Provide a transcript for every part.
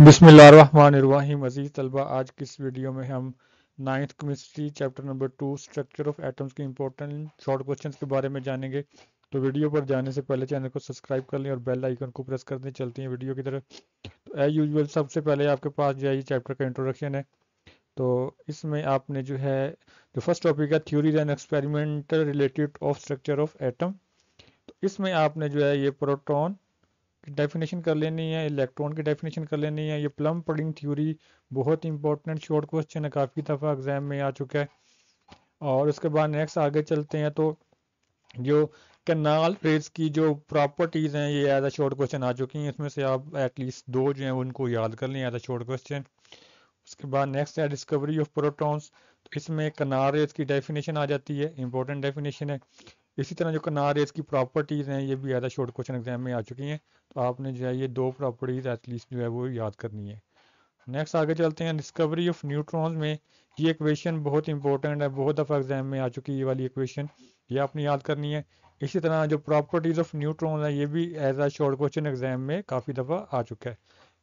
बिसमीम अजीज़ तलबा आज किस वीडियो में हम ninth chemistry chapter number two structure of atoms के इंपॉर्टेंट शॉर्ट क्वेश्चन के बारे में जानेंगे तो वीडियो पर जाने से पहले चैनल को सब्सक्राइब कर लें और बेल आइकन को प्रेस कर दें चलती हैं वीडियो की तरफ तो एज यूजल सबसे पहले आपके पास जो है ये चैप्टर का इंट्रोडक्शन है तो इसमें आपने जो है जो फर्स्ट टॉपिक है theories and experimental related of structure of atom तो इसमें आपने जो है ये प्रोटोन डेफिनेशन कर लेनी है इलेक्ट्रॉन की डेफिनेशन कर लेनी है ये प्लम पडिंग थ्योरी बहुत इंपॉर्टेंट शॉर्ट क्वेश्चन है काफ़ी दफ़ा एग्जाम में आ चुका है और उसके बाद नेक्स्ट आगे चलते हैं तो जो कनाल फ्रेज की जो प्रॉपर्टीज़ हैं ये एज अ शॉर्ट क्वेश्चन आ चुकी हैं इसमें से आप एटलीस्ट दो जो हैं उनको याद कर लें एज अ शॉर्ट क्वेश्चन उसके बाद नेक्स्ट है डिस्कवरी ऑफ प्रोटॉन्स तो इसमें कनाल रेज की डेफिनेशन आ जाती है इंपॉर्टेंट डेफिनेशन है इसी तरह जो कनार है की प्रॉपर्टीज़ हैं ये भी ज़्यादा शॉर्ट क्वेश्चन एग्जाम में आ चुकी हैं तो आपने जो है ये दो प्रॉपर्टीज़ एटलीस्ट जो है वो याद करनी है नेक्स्ट आगे चलते हैं डिस्कवरी ऑफ न्यूट्रॉन्स में ये इक्वेशन बहुत इंपॉर्टेंट है बहुत दफ़ा एग्जाम में आ चुकी है ये वाली इक्वेशन ये आपने याद करनी है इसी तरह जो प्रॉपर्टीज़ ऑफ न्यूट्रॉन है ये भी as a short question exam में काफ़ी दफ़ा आ चुका है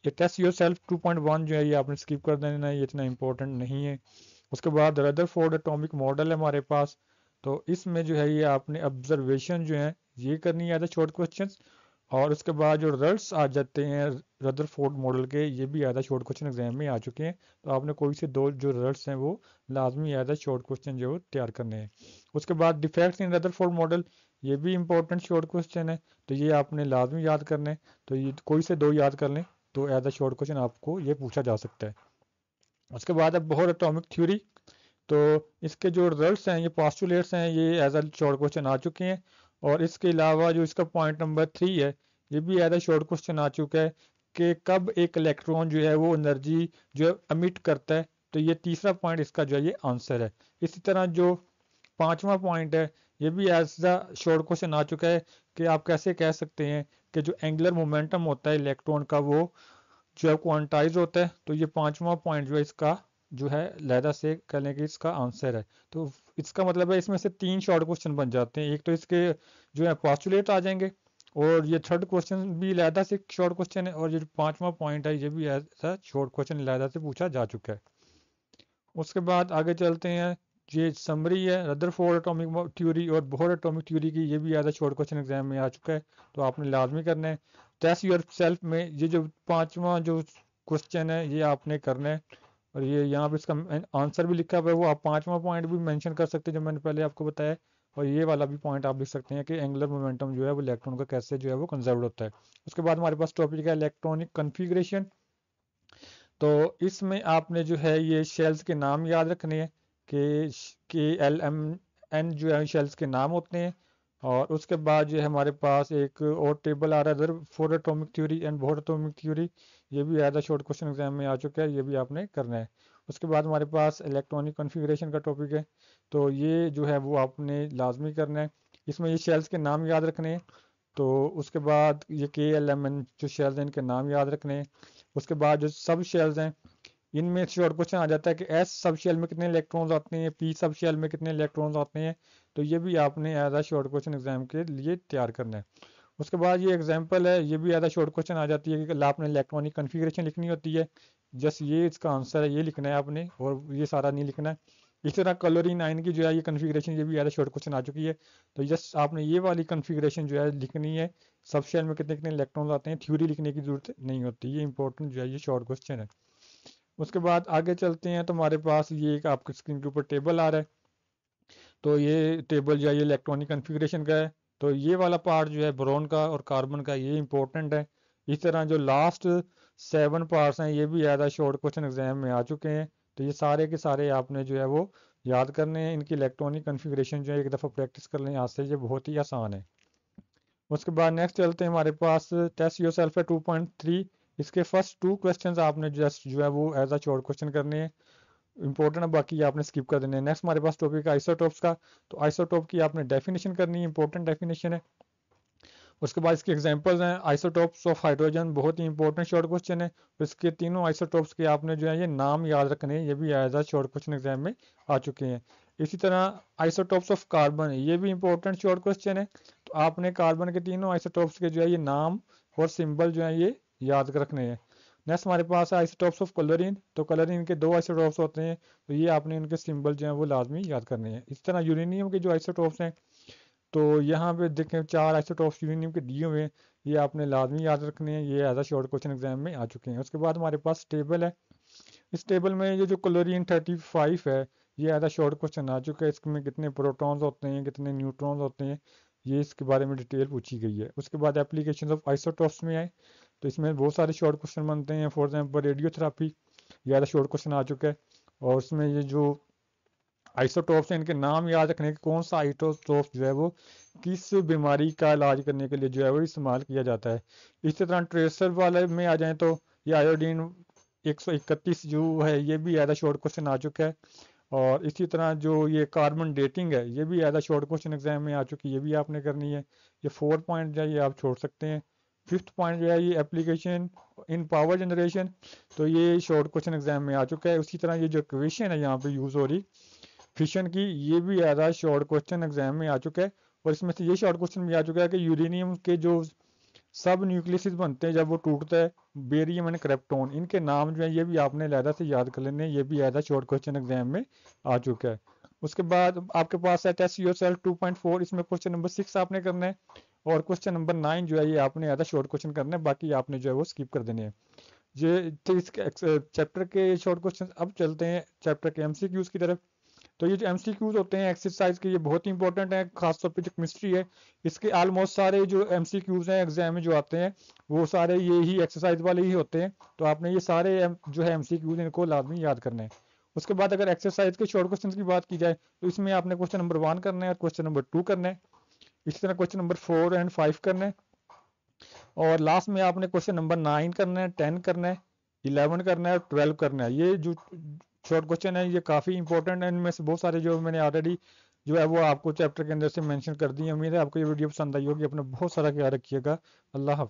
ये test yourself two point one जो है ये आपने स्किप कर देना है ये इतना इंपॉर्टेंट नहीं है उसके बाद रदर फोर्ड अटोमिक मॉडल है हमारे पास तो इसमें जो है ये आपने ऑब्जर्वेशन जो है ये करनी है शॉर्ट क्वेश्चन और उसके बाद जो रिजल्ट आ जाते हैं रदर फोर्ड मॉडल के ये भी आधा शॉर्ट क्वेश्चन एग्जाम में आ चुके हैं तो आपने कोई से दो जो रिजल्ट हैं वो लाजमी आधा शॉर्ट क्वेश्चन जो तैयार करने हैं उसके बाद defect in Rutherford model ये भी इंपॉर्टेंट शॉर्ट क्वेश्चन है तो ये आपने लाजमी याद करने तो ये कोई से दो याद कर लें तो एज अ शॉर्ट क्वेश्चन आपको ये पूछा जा सकता है उसके बाद अब बहुत अटोमिक थ्योरी तो इसके जो रिजल्ट्स हैं ये पॉस्टुलेट्स हैं ये एज अ शॉर्ट क्वेश्चन आ चुके हैं और इसके अलावा जो इसका पॉइंट नंबर थ्री है ये भी एज अ शॉर्ट क्वेश्चन आ चुका है कि कब एक इलेक्ट्रॉन जो है वो एनर्जी जो है अमिट करता है तो ये तीसरा पॉइंट इसका जो है ये आंसर है इसी तरह जो पांचवा पॉइंट है ये भी एज द शॉर्ट क्वेश्चन आ चुका है कि आप कैसे कह सकते हैं कि जो एंगुलर मोमेंटम होता है इलेक्ट्रॉन का वो जो है क्वांटाइज होता है तो ये पांचवा पॉइंट जो है इसका जो है लहदा से कहने की इसका आंसर है तो इसका मतलब है इसमें से तीन शॉर्ट क्वेश्चन बन जाते हैं एक तो इसके जो है पॉस्टुलेट आ जाएंगे और ये थर्ड क्वेश्चन भी लहदा से शॉर्ट क्वेश्चन है और ये पांचवा पॉइंट है ये भी ऐसा शॉर्ट क्वेश्चन लहदा से पूछा जा चुका है उसके बाद आगे चलते हैं ये समरी है रदर फोर एटोमिक थ्योरी और बोहर एटोमिक थ्योरी की ये भी ऐसा शॉर्ट क्वेश्चन एग्जाम में आ चुका है तो आपने लाजमी करना है टेस्ट योर सेल्फ में ये जो पांचवा जो क्वेश्चन है ये आपने करना है और ये यहाँ पे इसका आंसर भी लिखा हुआ है वो आप पांचवा पॉइंट भी मेंशन कर सकते हैं जो मैंने पहले आपको बताया और ये वाला भी पॉइंट आप लिख सकते हैं कि एंगुलर मोमेंटम जो है वो इलेक्ट्रॉन का कैसे जो है वो कंजर्व होता है उसके बाद हमारे पास टॉपिक है इलेक्ट्रॉनिक कन्फिग्रेशन तो इसमें आपने जो है ये शेल्स के नाम याद रखने हैं कि के एल एम एन जो है शेल्स के नाम होते हैं और उसके बाद ये हमारे पास एक और टेबल आ रहा है four atomic theory and Bohr atomic theory ये भी आया था शॉर्ट क्वेश्चन एग्जाम में आ चुका है ये भी आपने करना है उसके बाद हमारे पास इलेक्ट्रॉनिक कॉन्फ़िगरेशन का टॉपिक है तो ये जो है वो आपने लाजमी करना है इसमें ये शेल्स के नाम याद रखने हैं तो उसके बाद ये के एल एम एन जो शेल्स हैं इनके नाम याद रखने हैं उसके बाद जो सब शेल्स हैं इनमें से और क्वेश्चन आ जाता है कि एस सब शेल में कितने इलेक्ट्रॉन्स आते हैं पी सब शेल में कितने इलेक्ट्रॉन्स आते हैं तो ये भी आपने as a short question exam के लिए तैयार करना है उसके बाद ये एग्जाम्पल है ये भी एज आ शॉर्ट क्वेश्चन आ जाती है कि आपने इलेक्ट्रॉनिक कन्फिग्रेशन लिखनी होती है जस्ट ये इसका आंसर है ये लिखना है आपने और ये सारा नहीं लिखना है इस तरह कलोरी नाइन की जो है ये कन्फिग्रेशन ये भी ज़्यादा शॉर्ट क्वेश्चन आ चुकी है तो जस्ट आपने ये वाली कन्फिग्रेशन जो है लिखनी है सब शेल में कितने कितने इलेक्ट्रॉन आते हैं थ्योरी लिखने की जरूरत नहीं होती ये इंपॉर्टेंट जो है ये शॉर्ट क्वेश्चन है उसके बाद आगे चलते हैं तो हमारे पास ये एक आपकी स्क्रीन के ऊपर टेबल आ रहा है तो ये टेबल जो है ये इलेक्ट्रॉनिक कन्फिग्रेशन का है तो ये वाला पार्ट जो है ब्रोन का और कार्बन का ये इंपॉर्टेंट है इस तरह जो लास्ट सेवन पार्ट्स हैं ये भी ज़्यादा शॉर्ट क्वेश्चन एग्जाम में आ चुके हैं तो ये सारे के सारे आपने जो है वो याद करने हैं इनकी इलेक्ट्रॉनिक कन्फिग्रेशन जो है एक दफ़ा प्रैक्टिस कर लें आज से ये बहुत ही आसान है उसके बाद नेक्स्ट चलते हैं हमारे पास टेस्ट योर सेल्फ है टू पॉइंट थ्री इसके फर्स्ट टू क्वेश्चंस आपने जस्ट जो है वो एज अ शॉर्ट क्वेश्चन करने हैं इंपॉर्टेंट है बाकी आपने स्किप कर देने नेक्स्ट हमारे पास टॉपिक है आइसोटोप्स का तो आइसोटॉप की आपने डेफिनेशन करनी है इंपॉर्टेंट डेफिनेशन है उसके बाद इसके एग्जाम्पल हैं आइसोटॉप्स ऑफ हाइड्रोजन बहुत ही इंपॉर्टेंट शॉर्ट क्वेश्चन है तो इसके तीनों आइसोटॉप्स के आपने जो है ये नाम याद रखने ये भी as a short question exam में आ चुके हैं इसी तरह आइसोटॉप्स ऑफ कार्बन ये भी इंपॉर्टेंट शॉर्ट क्वेश्चन है तो आपने कार्बन के तीनों आइसोटॉप्स के जो है ये नाम और सिंबल जो है ये याद रखने हैं नेक्स्ट हमारे पास है आइसोटॉप्स ऑफ कलरिन तो कलरिन के दो आइसोटॉप्स होते हैं तो ये आपने उनके सिंबल जो है वो लाजमी याद करने हैं इस तरह यूरेनियम के जो आइसोटॉप्स हैं तो यहाँ पे देखें चार आइसोटॉप्स यूरेनियम के दिए हुए हैं ये आपने लाजमी याद रखने हैं ये as a short question exam में आ चुके हैं उसके बाद हमारे पास टेबल है इस टेबल में ये जो क्लोरीन फाइव है ये एज अ शॉर्ट क्वेश्चन आ चुका है इसमें कितने प्रोटॉन्स होते हैं कितने न्यूट्रॉन्स होते हैं ये इसके बारे में डिटेल पूछी गई है उसके बाद एप्लीकेशन ऑफ आइसोटॉप्स में आए तो इसमें बहुत सारे शॉर्ट क्वेश्चन बनते हैं फॉर एग्जाम्पल रेडियोथेरापी ज़्यादा शॉर्ट क्वेश्चन आ चुका है और उसमें ये जो आइसोटॉप्स हैं इनके नाम याद रखने के कौन सा आइसोटॉप जो है वो किस बीमारी का इलाज करने के लिए जो है वो इस्तेमाल किया जाता है इसी तरह ट्रेसर वाले में आ जाए तो ये आयोडीन एक सौ इकतीस जो है ये भी ज़्यादा शॉर्ट क्वेश्चन आ चुका है और इसी तरह जो ये कार्बन डेटिंग है ये भी ज़्यादा शॉर्ट क्वेश्चन एग्जाम में आ चुकी है ये भी आपने करनी है ये फोर पॉइंट जो है ये आप छोड़ सकते हैं फिफ्थ पॉइंट जो है ये एप्लीकेशन इन पावर जनरेशन तो ये शॉर्ट क्वेश्चन एग्जाम में आ चुका है उसी तरह ये जो क्वेश्चन है यहाँ पे यूज हो रही फिशन की ये भी आ शॉर्ट क्वेश्चन एग्जाम में आ चुका है और इसमें से ये शॉर्ट क्वेश्चन भी आ चुका है कि यूरेनियम के जो सब न्यूक्लियस बनते हैं जब वो टूटता है बेरियम एंड क्रेप्टोन इनके नाम जो है ये भी आपने लहरा से याद कर लेने ये भी आ शॉर्ट क्वेश्चन एग्जाम में आ चुका है उसके बाद आपके पास है test yourself two point four इसमें क्वेश्चन नंबर सिक्स आपने करना है और क्वेश्चन नंबर नाइन जो है ये आपने ज़्यादा शॉर्ट क्वेश्चन करने बाकी आपने जो है वो स्किप कर देने हैं ये तो इस चैप्टर के शॉर्ट क्वेश्चन अब चलते हैं चैप्टर के एम की तरफ तो ये जो एम होते हैं एक्सरसाइज के ये बहुत ही इंपॉर्टेंट है खासतौर पर जो केमिस्ट्री है इसके आलमोस्ट सारे जो एम हैं एग्जाम में जो आते हैं वो सारे ये ही एक्सरसाइज वाले ही होते हैं तो आपने ये सारे जो है एम इनको लाजमी याद करना है उसके बाद अगर एक्सरसाइज के शॉर्ट क्वेश्चन की बात की जाए तो इसमें आपने क्वेश्चन नंबर वन करना है और क्वेश्चन नंबर टू करना है इसी तरह question number four and five करना है और लास्ट में आपने क्वेश्चन नंबर नाइन करना है टेन करना है इलेवन करना है और ट्वेल्व करना है ये जो शॉर्ट क्वेश्चन है ये काफ़ी इंपॉर्टेंट है इनमें से बहुत सारे जो मैंने ऑलरेडी जो है वो आपको चैप्टर के अंदर से मेंशन कर दी है उम्मीद है आपको ये वीडियो पसंद आई होगी अपना बहुत सारा ख्याल रखिएगा अल्लाह हाफि